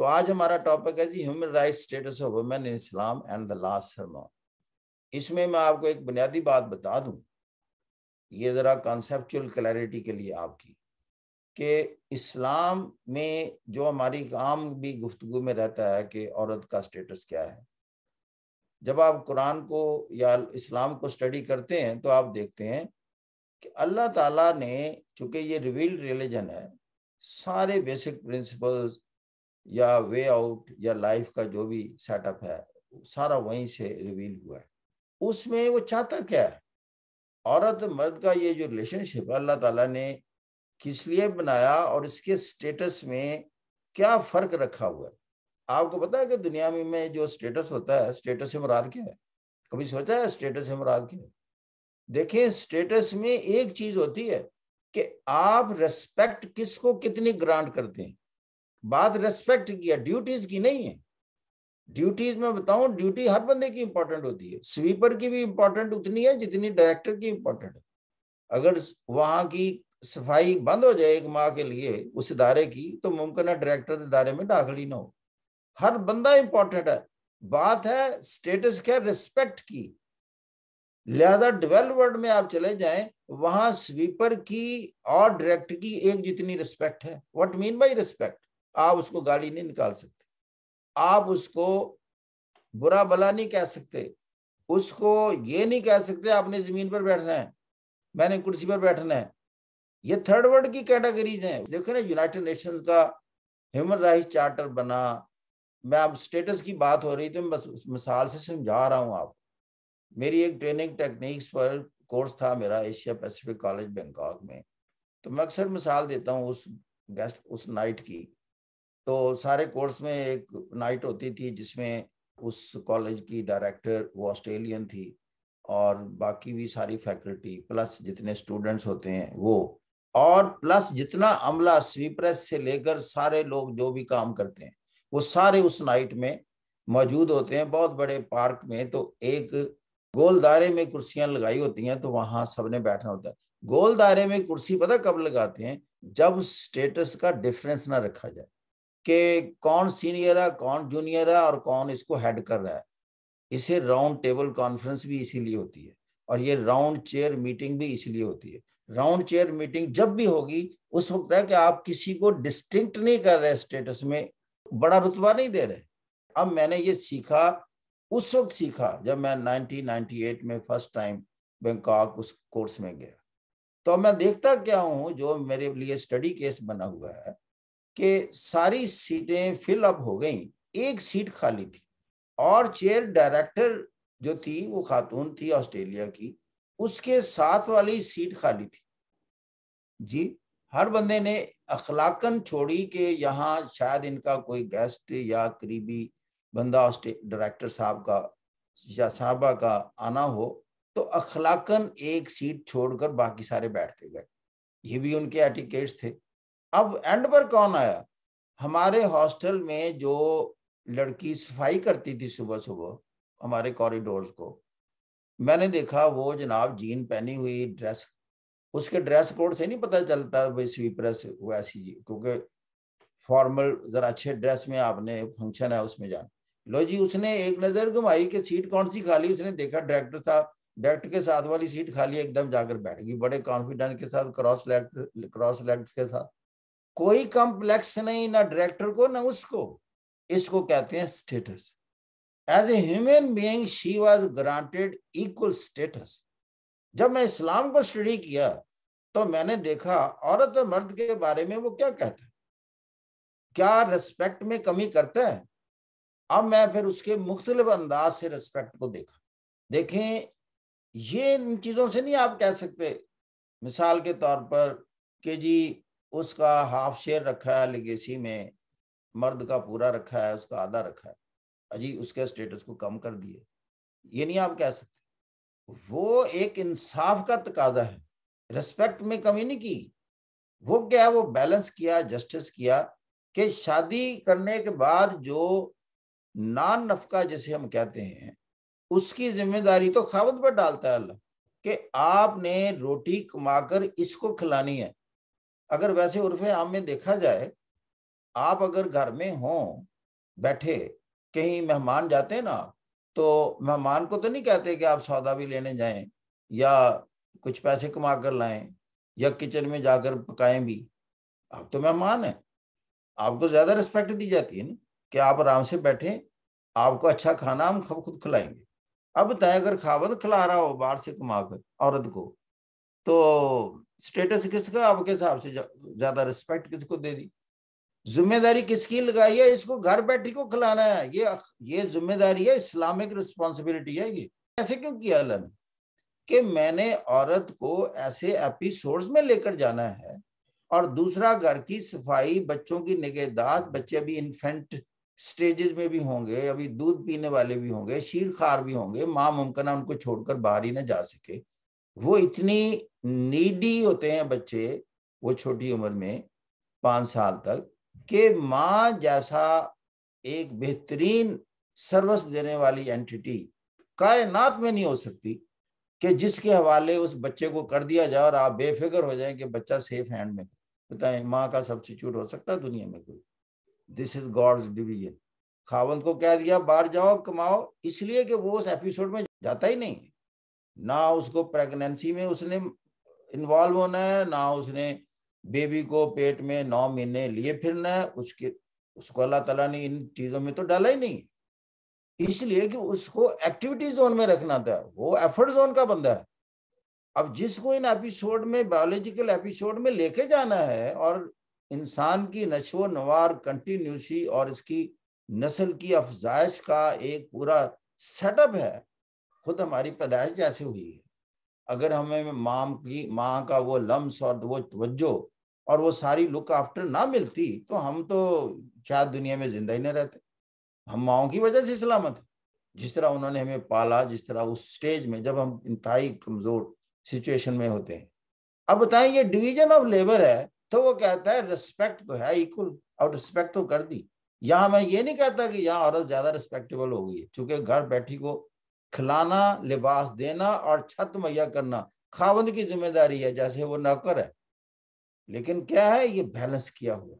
तो आज हमारा टॉपिक है जी human right status of women in Islam and the last sermon इसमें मैं आपको एक बुनियादी बात बता दूं ये ज़रा कॉन्सेप्चुअल क्लैरिटी के लिए आपकी कि इस्लाम में जो हमारी आम भी गुफ्तु में रहता है कि औरत का स्टेटस क्या है जब आप कुरान को या इस्लाम को स्टडी करते हैं तो आप देखते हैं कि अल्लाह ताला ने चूंकि ये रिवील्ड रिलीजन है सारे बेसिक प्रिंसिपल्स या वे आउट या लाइफ का जो भी सेटअप है सारा वहीं से रिवील हुआ है उसमें वो चाहता क्या है औरत मर्द का ये जो रिलेशनशिप है अल्लाह ताला ने किस लिए बनाया और इसके स्टेटस में क्या फर्क रखा हुआ है आपको पता है कि दुनिया में, में जो स्टेटस होता है स्टेटस से मुराद क्या है कभी सोचा है स्टेटस से मुराद क्या है देखिए स्टेटस में एक चीज होती है कि आप रेस्पेक्ट किसको कितनी ग्रांट करते हैं बात रेस्पेक्ट की है ड्यूटीज की नहीं है ड्यूटीज में बताऊं ड्यूटी हर बंदे की इंपॉर्टेंट होती है स्वीपर की भी इंपॉर्टेंट उतनी है जितनी डायरेक्टर की इंपॉर्टेंट है अगर वहां की सफाई बंद हो जाए एक माह के लिए उस इदारे की तो मुमकिन है डायरेक्टर इदारे में दाखिल ना हो हर बंदा इंपॉर्टेंट है बात है स्टेटस क्या रिस्पेक्ट की लिहाजा डिवेल्प वर्ल्ड में आप चले जाएं वहां स्वीपर की और डायरेक्टर की एक जितनी रिस्पेक्ट है व्हाट मीन बाय रिस्पेक्ट आप उसको गाली नहीं निकाल सकते आप उसको बुरा भला नहीं कह सकते उसको ये नहीं कह सकते आपने जमीन पर बैठना है मैंने कुर्सी पर बैठना है ये थर्ड वर्ल्ड की कैटेगरीज हैं देखो ना यूनाइटेड नेशंस का ह्यूमन राइट चार्टर बना मैं अब स्टेटस की बात हो रही थी तो बस मिसाल से समझा रहा हूँ आप मेरी एक ट्रेनिंग टेक्निक्स पर कोर्स था मेरा एशिया पैसिफिक कॉलेज बैंकॉक में तो मैं अक्सर मिसाल देता हूँ उस गेस्ट उस नाइट की तो सारे कोर्स में एक नाइट होती थी जिसमें उस कॉलेज की डायरेक्टर वो ऑस्ट्रेलियन थी और बाकी भी सारी फैकल्टी प्लस जितने स्टूडेंट्स होते हैं वो और प्लस जितना अमला स्वीप्रेस से लेकर सारे लोग जो भी काम करते हैं वो सारे उस नाइट में मौजूद होते हैं बहुत बड़े पार्क में तो एक गोल दायरे में कुर्सियां लगाई होती हैं तो वहां सबने बैठना होता है गोल दायरे में कुर्सी पता कब लगाते हैं जब स्टेटस का डिफरेंस ना रखा जाए कि कौन सीनियर है कौन जूनियर है और कौन इसको हेड कर रहा है इसे राउंड टेबल कॉन्फ्रेंस भी इसीलिए होती है और ये राउंड चेयर मीटिंग भी इसलिए होती है राउंड चेयर मीटिंग जब भी होगी उस वक्त है कि आप किसी को डिस्टिंक्ट नहीं कर रहे स्टेटस में बड़ा रुतबा नहीं दे रहे अब मैंने ये सीखा उस वक्त सीखा जब मैं 1998 में फर्स्ट टाइम बैंकॉक उस कोर्स में गया तो मैं देखता क्या हूँ जो मेरे लिए स्टडी केस बना हुआ है कि सारी सीटें फिल अप हो गई एक सीट खाली थी और चेयर डायरेक्टर जो थी वो खातून थी ऑस्ट्रेलिया की उसके साथ वाली सीट खाली थी जी हर बंदे ने अखलाकन छोड़ी कि यहाँ शायद इनका कोई गेस्ट या करीबी बंदा डायरेक्टर साहब का या साहबा का आना हो तो अखलाकन एक सीट छोड़कर बाकी सारे बैठते गए ये भी उनके एटिकेट्स थे अब एंड पर कौन आया हमारे हॉस्टल में जो लड़की सफाई करती थी सुबह सुबह हमारे कॉरिडोर्स को मैंने देखा वो जनाब जीन पहनी हुई ड्रेस उसके ड्रेस कोड से नहीं पता चलता भाई स्वीपरस वैसी जी क्योंकि फॉर्मल जरा अच्छे ड्रेस में आपने फंक्शन है उसमें जाना लो जी उसने एक नजर घुमाई कि सीट कौन सी खाली उसने देखा डायरेक्टर साहब डायरेक्टर के साथ वाली सीट खाली एकदम जाकर बैठ गई बड़े कॉन्फिडेंस के साथ क्रॉस लेग क्रॉस लेग्स के साथ कोई कॉम्प्लेक्स नहीं ना डायरेक्टर को ना उसको इसको कहते हैं status as a human being she was granted equal status जब मैं इस्लाम को स्टडी किया तो मैंने देखा औरत और मर्द के बारे में वो क्या कहता है क्या रेस्पेक्ट में कमी करता है अब मैं फिर उसके मुख्तलिफ अंदाज से रेस्पेक्ट को देखा देखें ये इन चीज़ों से नहीं आप कह सकते मिसाल के तौर पर कि जी उसका हाफ शेयर रखा है लिगेसी में मर्द का पूरा रखा है उसका आधा रखा है अजी उसके स्टेटस को कम कर दिए ये नहीं आप कह सकते वो एक इंसाफ का तकाजा है रेस्पेक्ट में कमी नहीं की वो क्या है वो बैलेंस किया जस्टिस किया कि शादी करने के बाद जो नान नफका जिसे हम कहते हैं उसकी जिम्मेदारी तो खावत पर डालता है अल्लाह कि आपने रोटी कमाकर इसको खिलानी है अगर वैसे उर्फ आम में देखा जाए आप अगर घर में हों बैठे कहीं मेहमान जाते हैं ना तो मेहमान को तो नहीं कहते कि आप सौदा भी लेने जाएं या कुछ पैसे कमा कर लाएं या किचन में जाकर पकाएं भी आप तो मेहमान हैं आपको ज़्यादा रिस्पेक्ट दी जाती है ना कि आप आराम से बैठें आपको अच्छा खाना हम खुद खुद खिलाएंगे अब तय अगर खावत खिला रहा हो बाहर से कमा कर औरत को तो स्टेटस किसका आपके हिसाब से ज्यादा रिस्पेक्ट किसको दे दी जिम्मेदारी किसकी लगाई है इसको घर बैठी को खिलाना है ये ये जिम्मेदारी है इस्लामिक रिस्पॉन्सिबिलिटी है ये ऐसे क्यों किया अल्लाह कि मैंने औरत को ऐसे एपिसोड्स में लेकर जाना है और दूसरा घर की सफाई बच्चों की निगेदात बच्चे अभी इन्फेंट स्टेजेस में भी होंगे अभी दूध पीने वाले भी होंगे शीर खार भी होंगे माँ मुमकिन उनको छोड़कर बाहर ही ना जा सके वो इतनी नीडी होते हैं बच्चे वो छोटी उम्र में पांच साल तक कि माँ जैसा एक बेहतरीन सर्विस देने वाली एंटिटी कायनात में नहीं हो सकती कि जिसके हवाले उस बच्चे को कर दिया जाए और आप बेफिक्र हो जाए कि बच्चा सेफ हैंड में बताएं माँ का सब्सिट्यूट हो सकता है दुनिया में कोई दिस इज गॉड्स डिविजन खावन को कह दिया बाहर जाओ कमाओ इसलिए कि वो उस एपिसोड में जाता ही नहीं है ना उसको प्रेगनेंसी में उसने इन्वॉल्व होना है ना उसने बेबी को पेट में नौ महीने लिए फिरना है उसके उसको अल्लाह तला ने इन चीजों में तो डाला ही नहीं इसलिए कि उसको एक्टिविटी जोन में रखना था वो एफर्ट जोन का बंदा है अब जिसको इन एपिसोड में बायोलॉजिकल एपिसोड में लेके जाना है और इंसान की नशो नवार कंटिन्यूसी और इसकी नस्ल की अफजाइश का एक पूरा सेटअप है खुद हमारी पैदाइश जैसे हुई है अगर हमें माम की माँ का वो लम्स और वो तवज्जो और वो सारी लुक आफ्टर ना मिलती तो हम तो शायद दुनिया में जिंदा ही नहीं रहते हम माओ की वजह से सलामत है जिस तरह उन्होंने हमें पाला जिस तरह उस स्टेज में जब हम इंतहाई कमजोर सिचुएशन में होते हैं अब बताएं ये डिवीजन ऑफ लेबर है तो वो कहता है रिस्पेक्ट तो है इक्वल और रिस्पेक्ट तो कर दी यहाँ मैं ये नहीं कहता कि यहाँ औरत ज्यादा रिस्पेक्टेबल हो गई है चूंकि घर बैठी को खिलाना लिबास देना और छत मुहैया करना खावंद की जिम्मेदारी है जैसे वो नौकर है लेकिन क्या है ये बैलेंस किया हुआ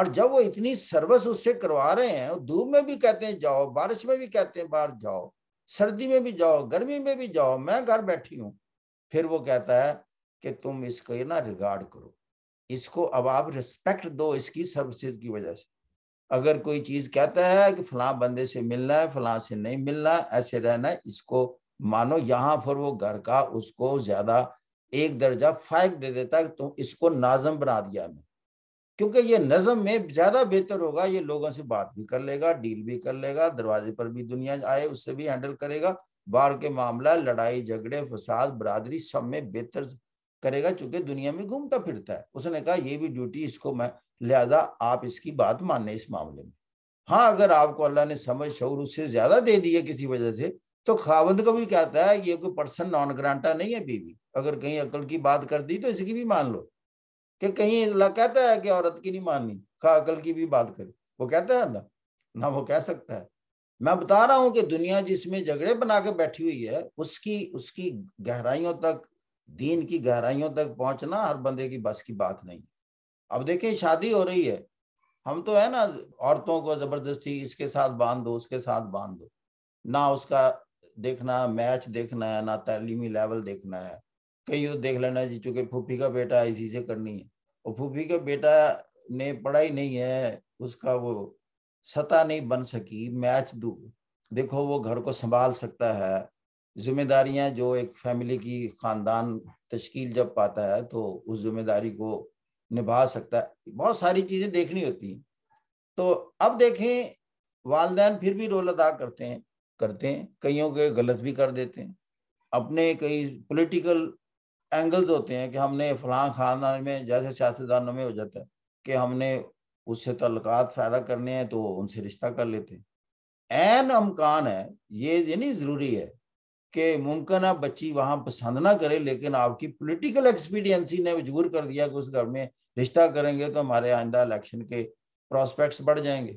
और जब वो इतनी सर्विस उससे करवा रहे हैं धूप में भी कहते हैं जाओ बारिश में भी कहते हैं बाहर जाओ सर्दी में भी जाओ गर्मी में भी जाओ मैं घर बैठी हूँ फिर वो कहता है कि तुम इसको ना रिगार्ड करो इसको अब आप रिस्पेक्ट दो इसकी सर्विसेज की वजह से अगर कोई चीज कहता है कि फलां बंदे से मिलना है फलां से नहीं मिलना ऐसे रहना है इसको मानो यहाँ पर वो घर का उसको ज्यादा एक दर्जा फायक दे देता है तुम इसको नाजम बना दिया मैं क्योंकि ये नज़म में ज्यादा बेहतर होगा ये लोगों से बात भी कर लेगा डील भी कर लेगा दरवाजे पर भी दुनिया आए उससे भी हैंडल करेगा बाहर के मामला लड़ाई झगड़े फसाद बरादरी सब में बेहतर करेगा चूंकि दुनिया में घूमता फिरता है उसने कहा ये भी ड्यूटी इसको मैं लिहाजा आप इसकी बात माने इस मामले में हाँ अगर आपको अल्लाह ने समझ शौर उससे ज्यादा दे दी है किसी वजह से तो खावंद को भी कहता है ये कोई पर्सन नॉन ग्रांटा नहीं है बीवी अगर कहीं अकल की बात कर दी तो इसकी भी मान लो कि कहीं अल्लाह कहता है कि औरत की नहीं माननी खा अकल की भी बात करे वो कहता है ना ना वो कह सकता है मैं बता रहा हूं कि दुनिया जिसमें झगड़े बना के बैठी हुई है उसकी उसकी गहराइयों तक दीन की गहराइयों तक पहुंचना हर बंदे की बस की बात नहीं अब देखिए शादी हो रही है हम तो है ना औरतों को जबरदस्ती इसके साथ बांध दो उसके साथ बांध दो ना उसका देखना मैच देखना है ना तलीमी लेवल देखना है कहीं तो देख लेना जी चूंकि फूफी का बेटा इसी से करनी है और फूफी का बेटा ने पढ़ाई नहीं है उसका वो सता नहीं बन सकी मैच दू देखो वो घर को संभाल सकता है जिम्मेदारियां जो एक फैमिली की ख़ानदान तश्कील जब पाता है तो उस जिम्मेदारी को निभा सकता है बहुत सारी चीज़ें देखनी होती हैं तो अब देखें वालदेन फिर भी रोल अदा करते हैं करते हैं कईयों के गलत भी कर देते हैं अपने कई पॉलिटिकल एंगल्स होते हैं कि हमने फलां खानदान में जैसे सियासतदानों में हो जाता है कि हमने उससे तल्क़ फ़ायदा करने हैं तो उनसे रिश्ता कर लेते हैं एन अमकान है ये ये नहीं ज़रूरी है कि मुमकिन बच्ची वहां पसंद ना करे लेकिन आपकी पॉलिटिकल एक्सपीरियंसी ने मजबूर कर दिया कि उस घर में रिश्ता करेंगे तो हमारे आइंदा इलेक्शन के प्रॉस्पेक्ट्स बढ़ जाएंगे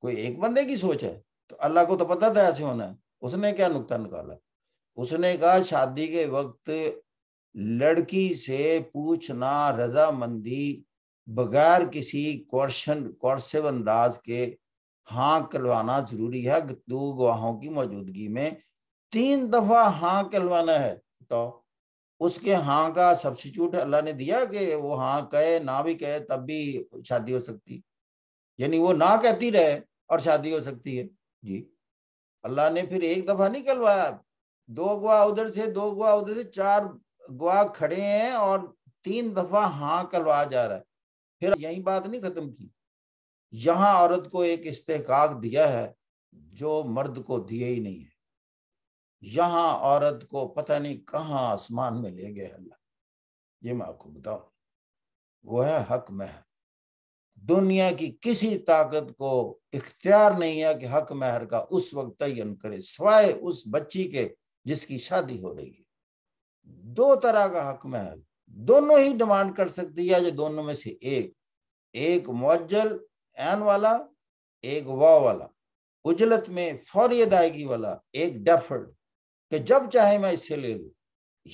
कोई एक बंदे की सोच है तो अल्लाह को तो पता था ऐसे होना है उसने क्या नुकता निकाला उसने कहा शादी के वक्त लड़की से पूछना रजामंदी बगैर किसी कौशन कौरसिव अंदाज के हाँ करवाना जरूरी है दो गवाहों की मौजूदगी में तीन दफा हाँ कहलवाना है तो उसके हाँ का सब्सिट्यूट अल्लाह ने दिया कि वो हाँ कहे ना भी कहे तब भी शादी हो सकती यानी वो ना कहती रहे और शादी हो सकती है जी अल्लाह ने फिर एक दफा नहीं कहलवाया दो गुआ उधर से दो गुआ उधर से चार गुआ खड़े हैं और तीन दफा हाँ कहलवा जा रहा है फिर यही बात नहीं खत्म की यहां औरत को एक इस्तेकाक दिया है जो मर्द को दिए ही नहीं है यहां औरत को पता नहीं कहाँ आसमान में ले गए अल्लाह ये मैं आपको बताऊ वो है हक महर दुनिया की किसी ताकत को इख्तियार नहीं है कि हक महर का उस वक्त तयन करे सिवाय उस बच्ची के जिसकी शादी हो रही है दो तरह का हक महर दोनों ही डिमांड कर सकती है जो दोनों में से एक एक मुअज्जल एन वाला एक वा वाला उजलत में फौरी अदायगी वाला एक डेफर्ड कि जब चाहे मैं इसे ले लू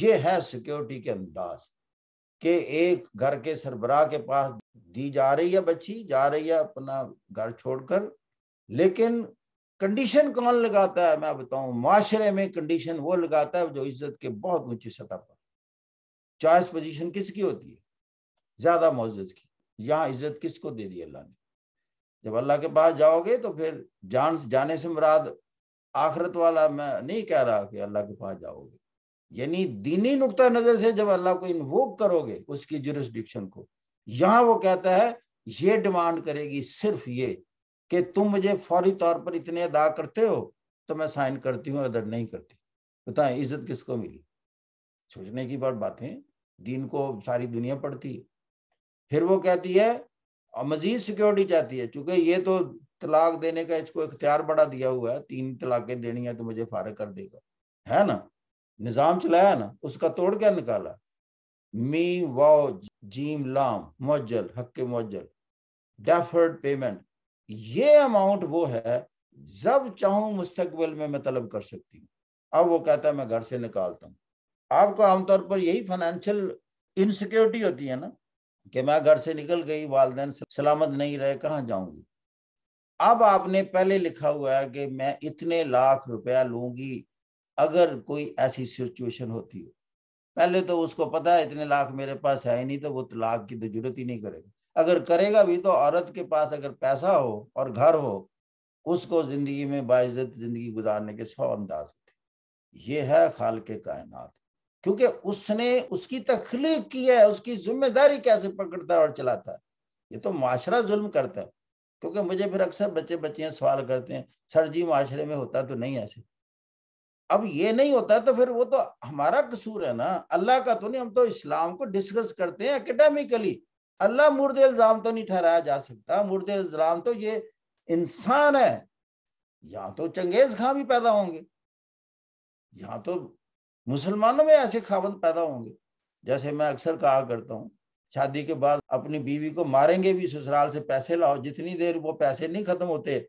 ये है सिक्योरिटी के अंदाज के एक घर के सरबराह के पास दी जा रही है बच्ची जा रही है अपना घर छोड़कर लेकिन कंडीशन कौन लगाता है मैं बताऊं माशरे में कंडीशन वो लगाता है जो इज्जत के बहुत ऊंची सतह पर चॉइस पोजीशन किसकी होती है ज्यादा मोजत की यहाँ इज्जत किसको दे दी अल्लाह ने जब अल्लाह के पास जाओगे तो फिर जान जाने से मुराद आखरत वाला मैं नहीं कह रहा कि अल्लाह के पास जाओगे यानी दीनी नुकता नजर से जब अल्लाह को इन्वोक करोगे उसकी जुरिस्डिक्शन को यहां वो कहता है ये डिमांड करेगी सिर्फ ये कि तुम मुझे फौरी तौर पर इतने अदा करते हो तो मैं साइन करती हूँ अदर नहीं करती बताए इज्जत किसको मिली सोचने की बात बातें दीन को सारी दुनिया पढ़ती फिर वो कहती है और मजीद सिक्योरिटी चाहती है चूंकि ये तो तलाक देने का इसको इख्तियार बड़ा दिया हुआ है तीन तलाकें देनी है तो मुझे फारग कर देगा है ना निज़ाम चलाया ना उसका तोड़ क्या निकाला मी वाओ जीम लाम मुजल हक मुजल डेफर्ड पेमेंट ये अमाउंट वो है जब चाहू मुस्तकबिल में मैं तलब कर सकती हूँ अब वो कहता है मैं घर से निकालता हूँ आपको आमतौर पर यही फाइनेंशियल इनसिक्योरिटी होती है ना कि मैं घर से निकल गई वालदेन सलामत नहीं रहे कहाँ जाऊँगी अब आपने पहले लिखा हुआ है कि मैं इतने लाख रुपया लूंगी अगर कोई ऐसी सिचुएशन होती हो पहले तो उसको पता है इतने लाख मेरे पास है ही नहीं तो वो तलाक तो की तो जरूरत ही नहीं करेगा अगर करेगा भी तो औरत के पास अगर पैसा हो और घर हो उसको जिंदगी में बाइज्जत जिंदगी गुजारने के सौ अंदाज होते ये है खाल के कायनात क्योंकि उसने उसकी तख्लीक की है उसकी जिम्मेदारी कैसे पकड़ता है और चलाता है ये तो माशरा जुल्म करता है क्योंकि मुझे फिर अक्सर बच्चे बच्चियां सवाल करते हैं सर जी माशरे में होता तो नहीं ऐसे अब ये नहीं होता तो फिर वो तो हमारा कसूर है ना अल्लाह का तो नहीं हम तो इस्लाम को डिस्कस करते हैं एकेडमिकली अल्लाह मुर्द इल्ज़ाम तो नहीं ठहराया जा सकता मुर्द इल्ज़ाम तो ये इंसान है या तो चंगेज खां भी पैदा होंगे या तो मुसलमानों में ऐसे खावन पैदा होंगे जैसे मैं अक्सर कहा करता हूँ शादी के बाद अपनी बीवी को मारेंगे भी ससुराल से पैसे लाओ जितनी देर वो पैसे नहीं खत्म होते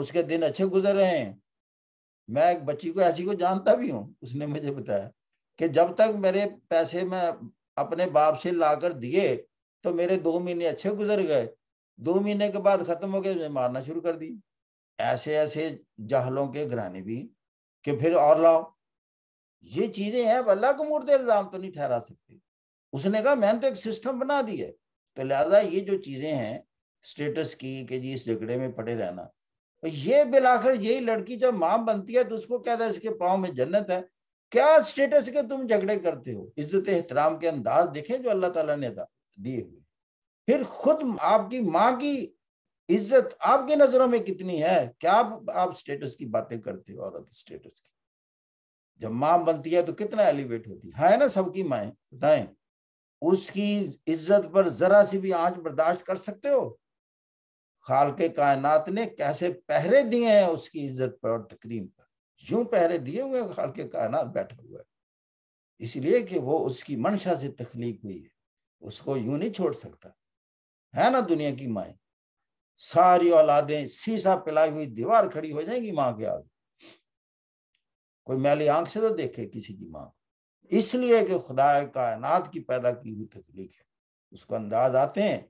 उसके दिन अच्छे गुजर रहे हैं मैं एक बच्ची को ऐसी को जानता भी हूँ उसने मुझे बताया कि जब तक मेरे पैसे मैं अपने बाप से लाकर दिए तो मेरे दो महीने अच्छे गुजर गए दो महीने के बाद खत्म हो गए मुझे मारना शुरू कर दी ऐसे ऐसे जहलों के घराने भी कि फिर और लाओ ये चीजें हैं अल्लाह को मुर्द इल्जाम तो नहीं ठहरा सकती उसने कहा मैंने तो एक सिस्टम बना दिया है तो लिहाजा ये जो चीज़ें हैं स्टेटस की कि जी इस झगड़े में पड़े रहना ये बिलाखिर यही लड़की जब माँ बनती है तो उसको कहता है इसके पाँव में जन्नत है क्या स्टेटस के तुम झगड़े करते हो इज्जत एहतराम के अंदाज देखें जो अल्लाह ताला ने दिए हुए फिर खुद आपकी माँ की इज्जत आपकी नजरों में कितनी है क्या आप, आप स्टेटस की बातें करते हो औरत स्टेटस की जब माँ बनती है तो कितना एलिवेट होती है, हाँ, है ना सबकी माए बताएं उसकी इज्जत पर जरा सी भी आंच बर्दाश्त कर सकते हो खाल के कायनात ने कैसे पहरे दिए हैं उसकी इज्जत पर और तकरीम पर यूं पहरे दिए हुए खाल के कायनात बैठा हुआ है इसलिए कि वो उसकी मंशा से तखलीक हुई है उसको यूं नहीं छोड़ सकता है ना दुनिया की माए सारी औलादें सीसा पिलाई हुई दीवार खड़ी हो जाएंगी माँ के आगे कोई मैली आंख से तो देखे किसी की माँ इसलिए कि खुदा कायनात की पैदा की हुई तख्लीक है उसको अंदाज आते हैं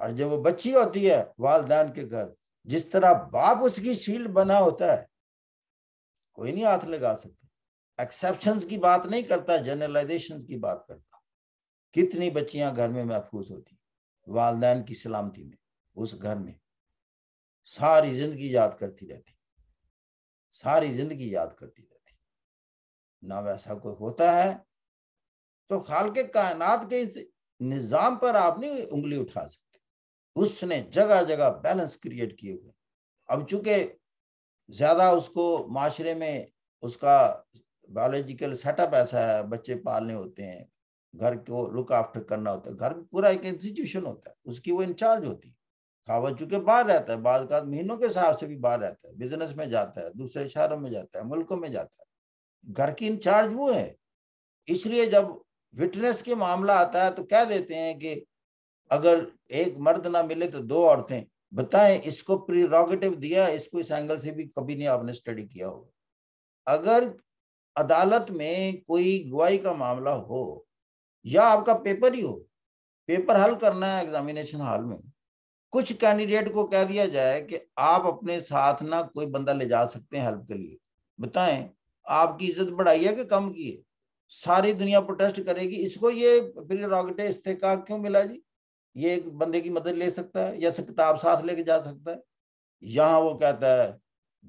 और जब वो बच्ची होती है वालदान के घर जिस तरह बाप उसकी शील्ड बना होता है कोई नहीं हाथ लगा सकता एक्सेप्शन की बात नहीं करता जनरलाइजेशन की बात करता कितनी बच्चियां घर में महफूज होती वालदेन की सलामती में उस घर में सारी जिंदगी याद करती रहती सारी जिंदगी याद करती ना वैसा कोई होता है तो खाल के कायनात के इस निज़ाम पर आप नहीं उंगली उठा सकते उसने जगह जगह बैलेंस क्रिएट किए हुए अब चूंकि ज़्यादा उसको माशरे में उसका बायोलॉजिकल सेटअप ऐसा है बच्चे पालने होते हैं घर को लुक आफ्टर करना होता है घर पूरा एक इंस्टीट्यूशन होता है उसकी वो इंचार्ज होती है खावत चूंकि बाहर रहता है बाद महीनों के हिसाब से भी बाहर रहता है बिजनेस में जाता है दूसरे शहरों में जाता है मुल्कों में जाता है घर की इंचार्ज वो है इसलिए जब विटनेस के मामला आता है तो कह देते हैं कि अगर एक मर्द ना मिले तो दो औरतें बताएं इसको प्रीरोगेटिव दिया इसको इस एंगल से भी कभी नहीं आपने स्टडी किया होगा अगर अदालत में कोई गुआई का मामला हो या आपका पेपर ही हो पेपर हल करना है एग्जामिनेशन हॉल में कुछ कैंडिडेट को कह दिया जाए कि आप अपने साथ ना कोई बंदा ले जा सकते हैं हेल्प के लिए बताएं आपकी इज्जत बढ़ाई है कि कम की है सारी दुनिया प्रोटेस्ट करेगी इसको ये प्रियरॉगटे इस्तेका क्यों मिला जी ये एक बंदे की मदद ले सकता है या किताब साथ लेके जा सकता है यहाँ वो कहता है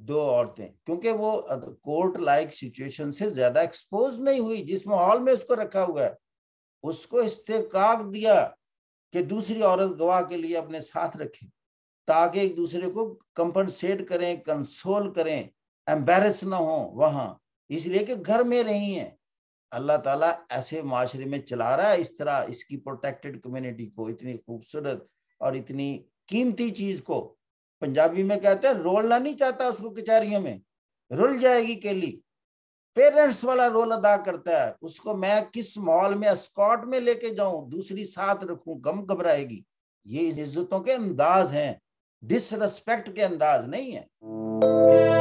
दो औरतें क्योंकि वो कोर्ट लाइक सिचुएशन से ज्यादा एक्सपोज नहीं हुई जिस माहौल में उसको रखा हुआ है उसको इस्तेकाक दिया कि दूसरी औरत गवाह के लिए अपने साथ रखें ताकि एक दूसरे को कंपनसेट करें कंसोल करें एम्बेरस ना हो वहाँ इसलिए कि घर में रही हैं अल्लाह ताला ऐसे माशरे में चला रहा है इस तरह इसकी प्रोटेक्टेड कम्युनिटी को इतनी खूबसूरत और इतनी कीमती चीज को पंजाबी में कहते हैं रोलना नहीं चाहता उसको कचहरियों में रुल जाएगी केली पेरेंट्स वाला रोल अदा करता है उसको मैं किस मॉल में स्कॉट में लेके जाऊं दूसरी साथ रखूं गम घबराएगी ये इज्जतों के अंदाज हैं डिसरेस्पेक्ट के अंदाज नहीं है